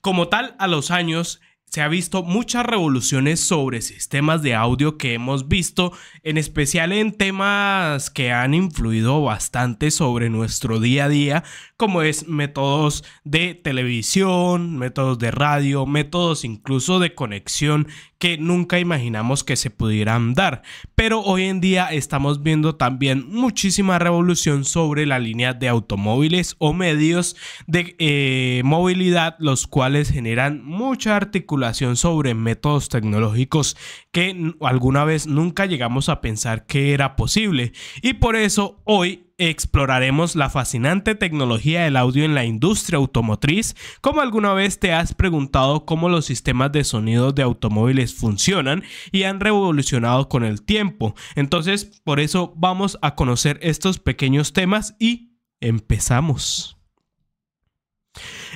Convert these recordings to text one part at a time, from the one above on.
Como tal, a los años, se ha visto muchas revoluciones sobre sistemas de audio que hemos visto, en especial en temas que han influido bastante sobre nuestro día a día, como es métodos de televisión, métodos de radio, métodos incluso de conexión que nunca imaginamos que se pudieran dar. Pero hoy en día estamos viendo también muchísima revolución sobre la línea de automóviles o medios de eh, movilidad, los cuales generan mucha articulación sobre métodos tecnológicos que alguna vez nunca llegamos a pensar que era posible. Y por eso hoy exploraremos la fascinante tecnología del audio en la industria automotriz, como alguna vez te has preguntado cómo los sistemas de sonido de automóviles funcionan y han revolucionado con el tiempo. Entonces, por eso vamos a conocer estos pequeños temas y empezamos.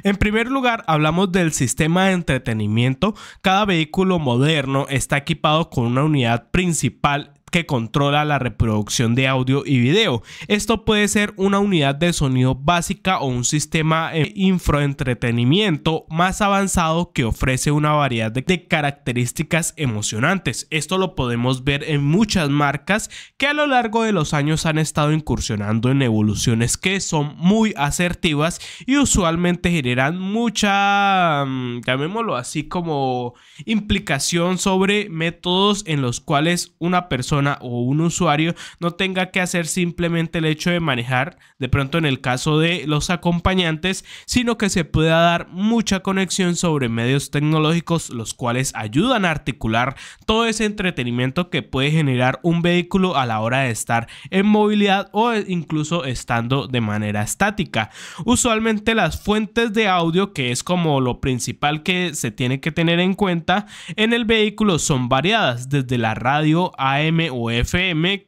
En primer lugar, hablamos del sistema de entretenimiento. Cada vehículo moderno está equipado con una unidad principal que controla la reproducción de audio y video. Esto puede ser una unidad de sonido básica o un sistema de eh, más avanzado que ofrece una variedad de características emocionantes. Esto lo podemos ver en muchas marcas que a lo largo de los años han estado incursionando en evoluciones que son muy asertivas y usualmente generan mucha, mm, llamémoslo así, como implicación sobre métodos en los cuales una persona o un usuario no tenga que hacer simplemente el hecho de manejar, de pronto en el caso de los acompañantes, sino que se pueda dar mucha conexión sobre medios tecnológicos, los cuales ayudan a articular todo ese entretenimiento que puede generar un vehículo a la hora de estar en movilidad o incluso estando de manera estática. Usualmente las fuentes de audio, que es como lo principal que se tiene que tener en cuenta en el vehículo, son variadas, desde la radio AM o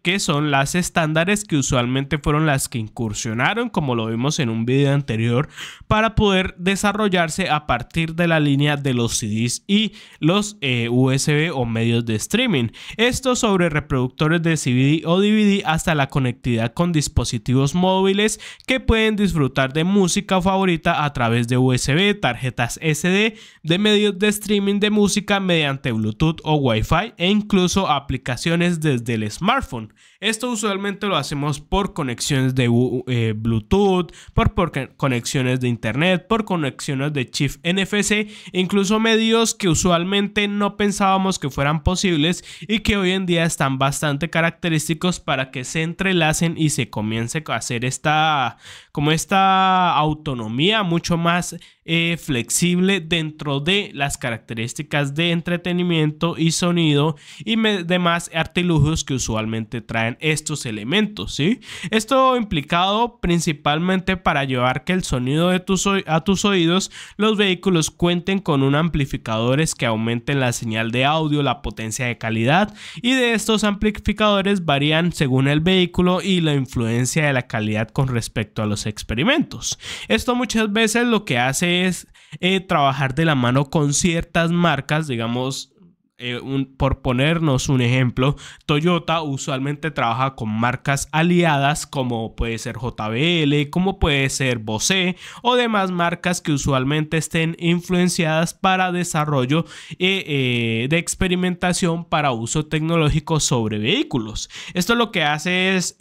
que son las estándares que usualmente fueron las que incursionaron, como lo vimos en un video anterior, para poder desarrollarse a partir de la línea de los CDs y los eh, USB o medios de streaming. Esto sobre reproductores de CD o DVD hasta la conectividad con dispositivos móviles que pueden disfrutar de música favorita a través de USB, tarjetas SD, de medios de streaming de música mediante Bluetooth o Wi-Fi e incluso aplicaciones de del smartphone. Esto usualmente lo hacemos por conexiones de eh, Bluetooth, por, conexiones de Internet, por conexiones de chip NFC, incluso medios que usualmente no pensábamos que fueran posibles y que hoy en día están bastante característicos para que se entrelacen y se comience a hacer esta, como esta autonomía mucho más eh, flexible dentro de las características de entretenimiento y sonido y demás artilugios que usualmente traen estos elementos, ¿sí? Esto implicado principalmente para llevar que el sonido de tus a tus oídos, los vehículos cuenten con un amplificadores que aumenten la señal de audio, la potencia de calidad y de estos amplificadores varían según el vehículo y la influencia de la calidad con respecto a los experimentos. Esto muchas veces lo que hace es eh, trabajar de la mano con ciertas marcas, digamos eh, por ponernos un ejemplo, Toyota usualmente trabaja con marcas aliadas como puede ser JBL, como puede ser Bose o demás marcas que usualmente estén influenciadas para desarrollo eh, eh, de experimentación para uso tecnológico sobre vehículos. Esto lo que hace es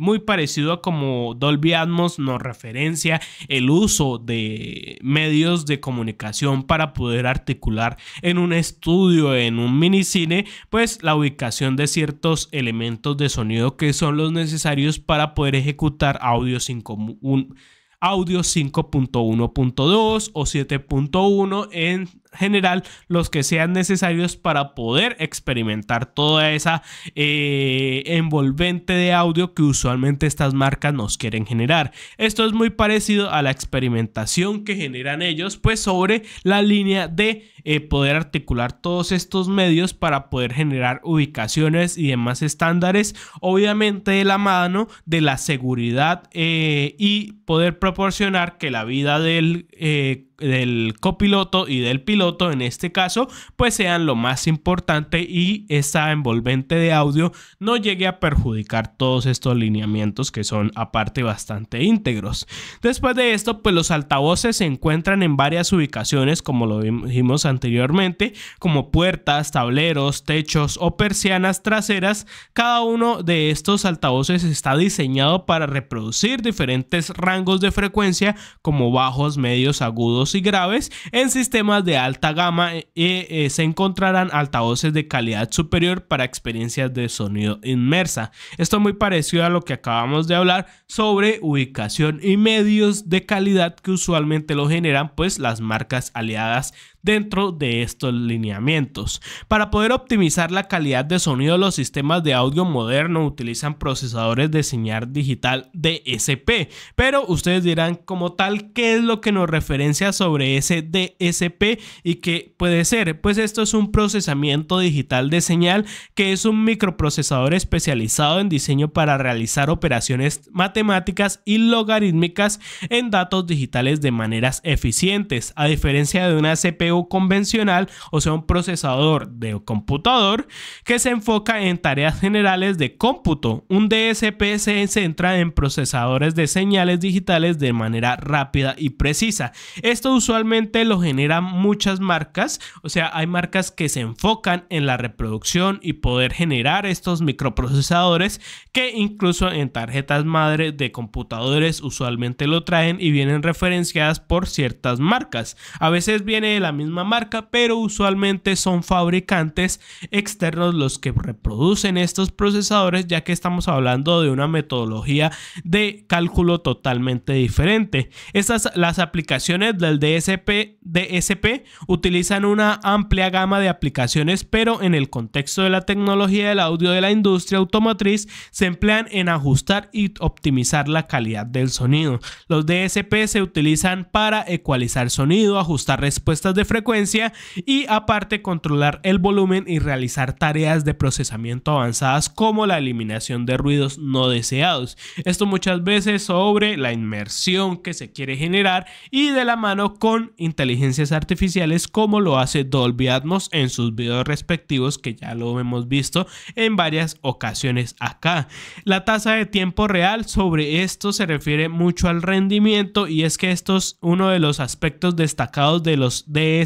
muy parecido a como Dolby Atmos nos referencia el uso de medios de comunicación para poder articular en un estudio en un minicine, pues la ubicación de ciertos elementos de sonido que son los necesarios para poder ejecutar audio sin común audio 5.1.2 o 7.1 en general los que sean necesarios para poder experimentar toda esa eh, envolvente de audio que usualmente estas marcas nos quieren generar. Esto es muy parecido a la experimentación que generan ellos pues sobre la línea de eh, poder articular todos estos medios para poder generar ubicaciones y demás estándares obviamente de la mano de la seguridad eh, y poder proporcionar que la vida del eh, del copiloto y del piloto en este caso, pues sean lo más importante y esta envolvente de audio no llegue a perjudicar todos estos lineamientos que son aparte bastante íntegros. Después de esto, pues los altavoces se encuentran en varias ubicaciones como lo dijimos anteriormente, como puertas, tableros, techos o persianas traseras. Cada uno de estos altavoces está diseñado para reproducir diferentes rangos de frecuencia como bajos, medios, agudos, y graves, en sistemas de alta gama Y eh, eh, eh, se encontrarán altavoces de calidad superior para experiencias de sonido inmersa. Esto es muy parecido a lo que acabamos de hablar sobre ubicación y medios de calidad que usualmente lo generan pues las marcas aliadas dentro de estos lineamientos. Para poder optimizar la calidad de sonido, los sistemas de audio moderno utilizan procesadores de señal digital DSP, pero ustedes dirán como tal qué es lo que nos referencia sobre ese DSP y qué puede ser. Pues esto es un procesamiento digital de señal que es un microprocesador especializado en diseño para realizar operaciones matemáticas y logarítmicas en datos digitales de maneras eficientes, a diferencia de una CPU convencional, o sea, un procesador de computador que se enfoca en tareas generales de cómputo. Un DSP se centra en procesadores de señales digitales de manera rápida y precisa. Esto usualmente lo generan muchas marcas, o sea, hay marcas que se enfocan en la reproducción y poder generar estos microprocesadores que incluso en tarjetas madre de computadores usualmente lo traen y vienen referenciadas por ciertas marcas. A veces viene de la misma marca, pero usualmente son fabricantes externos los que reproducen estos procesadores, ya que estamos hablando de una metodología de cálculo totalmente diferente. Estas las aplicaciones del DSP, DSP utilizan una amplia gama de aplicaciones, pero en el contexto de la tecnología del audio de la industria automotriz se emplean en ajustar y optimizar la calidad del sonido. Los DSP se utilizan para ecualizar sonido, ajustar respuestas de frecuencia y aparte controlar el volumen y realizar tareas de procesamiento avanzadas como la eliminación de ruidos no deseados. Esto muchas veces sobre la inmersión que se quiere generar y de la mano con inteligencias artificiales como lo hace Dolby Atmos en sus videos respectivos que ya lo hemos visto en varias ocasiones acá. La tasa de tiempo real sobre esto se refiere mucho al rendimiento y es que esto es uno de los aspectos destacados de los DS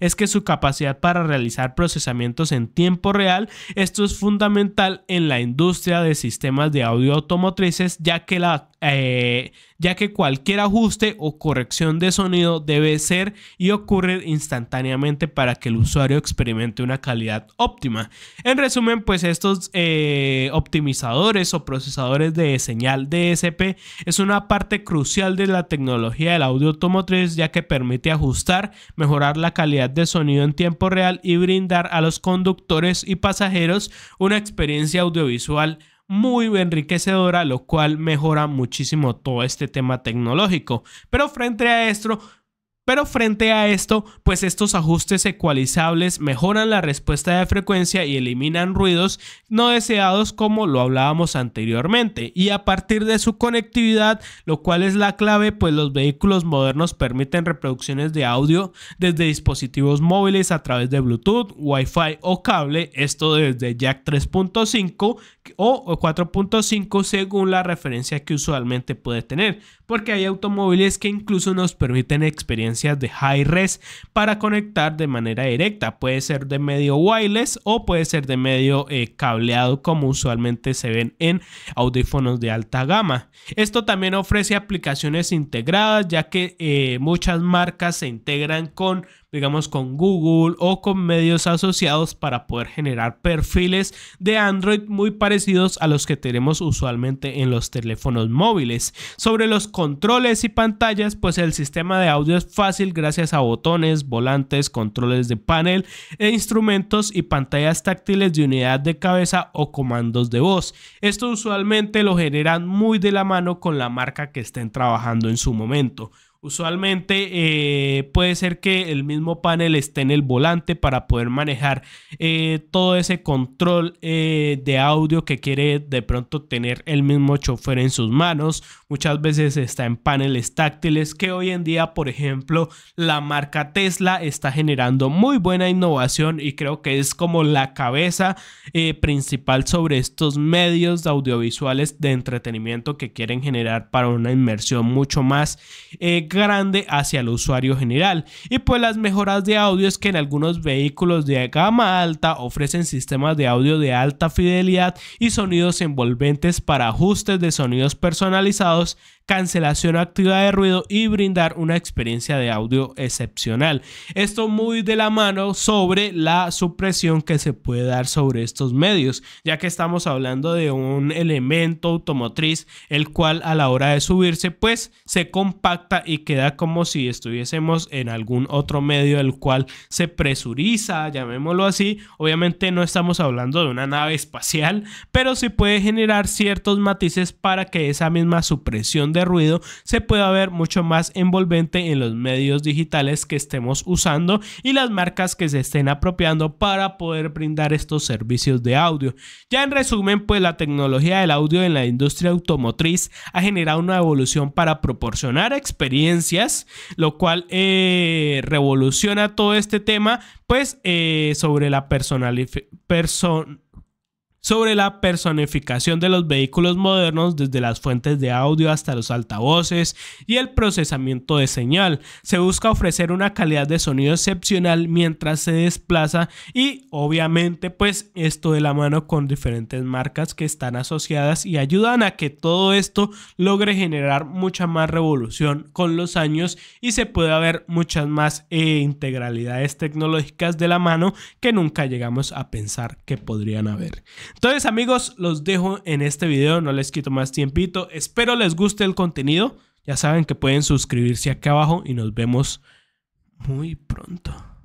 es que su capacidad para realizar procesamientos en tiempo real, esto es fundamental en la industria de sistemas de audio automotrices, ya que la eh, ya que cualquier ajuste o corrección de sonido debe ser y ocurrir instantáneamente para que el usuario experimente una calidad óptima. En resumen, pues estos eh, optimizadores o procesadores de señal DSP es una parte crucial de la tecnología del audio automotriz ya que permite ajustar, mejorar la calidad de sonido en tiempo real y brindar a los conductores y pasajeros una experiencia audiovisual muy enriquecedora, lo cual mejora muchísimo todo este tema tecnológico. Pero frente a esto, pero frente a esto, pues estos ajustes ecualizables mejoran la respuesta de frecuencia y eliminan ruidos no deseados como lo hablábamos anteriormente. Y a partir de su conectividad, lo cual es la clave, pues los vehículos modernos permiten reproducciones de audio desde dispositivos móviles a través de Bluetooth, Wi-Fi o cable, esto desde Jack 3.5 o 4.5 según la referencia que usualmente puede tener, porque hay automóviles que incluso nos permiten experiencias de high res para conectar de manera directa, puede ser de medio wireless o puede ser de medio eh, cableado como usualmente se ven en audífonos de alta gama. Esto también ofrece aplicaciones integradas ya que eh, muchas marcas se integran con digamos, con Google o con medios asociados para poder generar perfiles de Android muy parecidos a los que tenemos usualmente en los teléfonos móviles. Sobre los controles y pantallas, pues el sistema de audio es fácil gracias a botones, volantes, controles de panel e instrumentos y pantallas táctiles de unidad de cabeza o comandos de voz. Esto usualmente lo generan muy de la mano con la marca que estén trabajando en su momento. Usualmente eh, puede ser que el mismo panel esté en el volante para poder manejar eh, todo ese control eh, de audio que quiere de pronto tener el mismo chofer en sus manos. Muchas veces está en paneles táctiles que hoy en día, por ejemplo, la marca Tesla está generando muy buena innovación y creo que es como la cabeza principal sobre estos medios audiovisuales de entretenimiento que quieren generar para una inmersión mucho más grande grande hacia el usuario general y pues las mejoras de audio es que en algunos vehículos de gama alta ofrecen sistemas de audio de alta fidelidad y sonidos envolventes para ajustes de sonidos personalizados cancelación activa de ruido y brindar una experiencia de audio excepcional. Esto muy de la mano sobre la supresión que se puede dar sobre estos medios, ya que estamos hablando de un elemento automotriz el cual a la hora de subirse pues se compacta y queda como si estuviésemos en algún otro medio el cual se presuriza, llamémoslo así. Obviamente no estamos hablando de una nave espacial, pero se puede generar ciertos matices para que esa misma supresión de ruido se pueda ver mucho más envolvente en los medios digitales que estemos usando y las marcas que se estén apropiando para poder brindar estos servicios de audio. Ya en resumen, pues la tecnología del audio en la industria automotriz ha generado una evolución para proporcionar experiencias, lo cual eh, revoluciona todo este tema, pues eh, sobre la personalización sobre la personificación de los vehículos modernos desde las fuentes de audio hasta los altavoces y el procesamiento de señal. Se busca ofrecer una calidad de sonido excepcional mientras se desplaza y obviamente pues esto de la mano con diferentes marcas que están asociadas y ayudan a que todo esto logre generar mucha más revolución con los años y se pueda ver muchas más eh, integralidades tecnológicas de la mano que nunca llegamos a pensar que podrían haber. Entonces amigos, los dejo en este video, no les quito más tiempito. Espero les guste el contenido. Ya saben que pueden suscribirse acá abajo y nos vemos muy pronto.